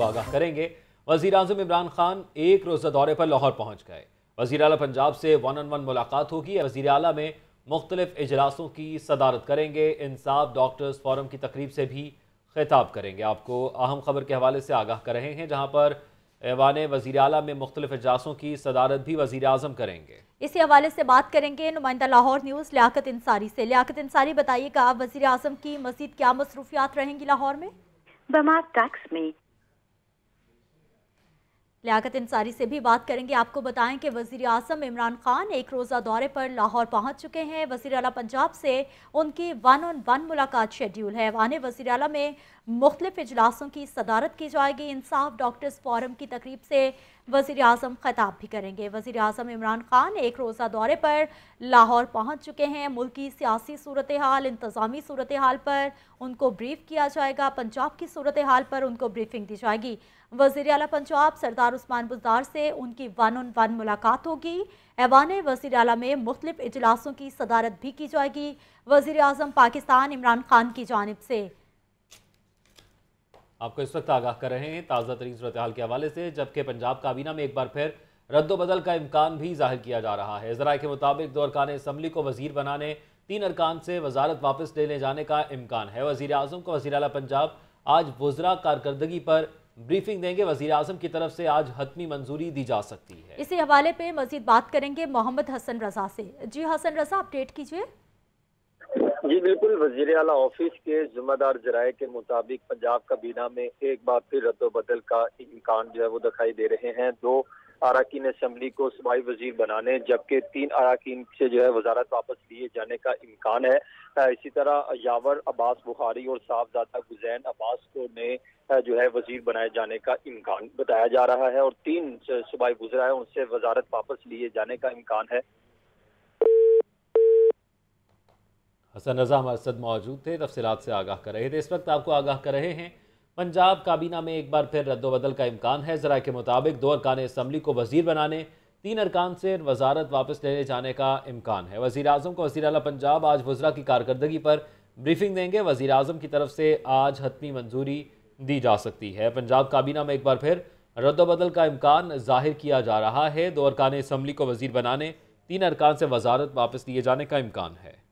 को आगाह करेंगे वजीर अजम इमरान खान एक रोज़ा दौरे पर लाहौर पहुंच गए वजी अला पंजाब से वन ऑन वन मुलाकात होगी वजी अला में मुख्तलिफ इजलासों की सदारत करेंगे इंसाफ डॉक्टर्स फोरम की तकरीब से भी खिताब करेंगे आपको अहम खबर के हवाले से आगाह कर रहे हैं जहाँ पर ऐवान वजी अला में मुख्तलिफ इजलासों की सदारत भी वजी अजम करेंगे इसी हवाले से बात करेंगे नुमाइंदा लाहौर न्यूज़ लियात इंसारी से लियात इंसारी बताइएगा वजी अजम की मजीद क्या मसरूफियात रहेंगी लाहौर में बमा टैक्स में लियाकत इंसारी से भी बात करेंगे आपको बताएं कि वजीर अजम इमरान खान एक रोज़ा दौरे पर लाहौर पहुंच चुके हैं वज़ी अला पंजाब से उनकी वन ऑन वन मुलाकात शेड्यूल है वान वज़ी अला में मुख्तफ अजलासों की सदारत की जाएगी इंसाफ डॉक्टर्स फॉरम की तकरीब से वज़ी अजम ख़ताब भी करेंगे वजीर अजम इमरान खान एक रोज़ा दौरे पर लाहौर पहुँच चुके हैं मुल्क की सियासी सूरत हाल इंतज़ामी सूरत हाल पर उनको ब्रीफ किया जाएगा पंजाब की सूरत हाल पर उनको ब्रीफिंग दी जाएगी वजीर अला पंजाब सरदार उस्मान बुजार से उनकी वन ऑन वन मुलाकात होगी ऐवान वजी अला में मुख्तफ इजलासों की सदारत भी की जाएगी वजीर अजम पाकिस्तान इमरान खान की जानब से आपको इस वक्त आगाह कर रहे हैं ताज़ा तरीन सूरत हाल के हवाले से जबकि पंजाब काबीना में एक बार फिर रद्दबदल का इम्कान भी जाहिर किया जा रहा है जरा के मुताबिक दो अरकान इसम्बली को वजीर बनाने तीन अरकान से वजारत वापस लेने जाने का इम्कान है वजी अजम को वजी अला पंजाब आज वजरा कारकर्दगी पर ब्रीफिंग देंगे वजीर आजम की तरफ से आज हतमी मंजूरी दी जा सकती है इसी हवाले पे मजीद बात करेंगे मोहम्मद हसन रजा से जी हसन रजा अपडेट कीजिए जी बिल्कुल वजीर अला ऑफिस के जुम्मेदार जराये के मुताबिक पंजाब काबीना में एक बार फिर रद्दबदल का इम्कान जो है वो दिखाई दे रहे हैं दो तो अरकान असम्बली को सूबाई वजीर बनाने जबकि तीन अरकान से जो है वजारत वापस लिए जाने का इम्कान है इसी तरह यावर अब्बास बुखारी और साहबजादा गुजैन अब्बास को ने जो है वजीर बनाए जाने का इम्कान बताया जा रहा है और तीन सूबाई गुजरा है उनसे वजारत वापस लिए जाने का इम्कान है हसन रजा हमारे साथ मौजूद थे तफसीत से आगाह कर रहे थे इस वक्त आपको आगाह कर रहे हैं पंजाब काबीना में एक बार फिर रद्दबदल का इम्कान है जरा के मुताबिक दो अरकान इसम्बली को वजीर बनाने तीन अरकान से वजारत वापस लेने जाने का इम्कान है वजी अजम को वजी अला पंजाब आज वजरा की कारकर्दगी पर ब्रीफिंग देंगे वजी अजम की तरफ से आज हतमी मंजूरी दी जा सकती है पंजाब काबीना में एक बार फिर रद्दबदल का इम्कान जाहिर किया जा रहा है दो अरकान इसम्बली को वजीर बनाने तीन अरकान से वजारत वापस लिए जाने का इम्कान है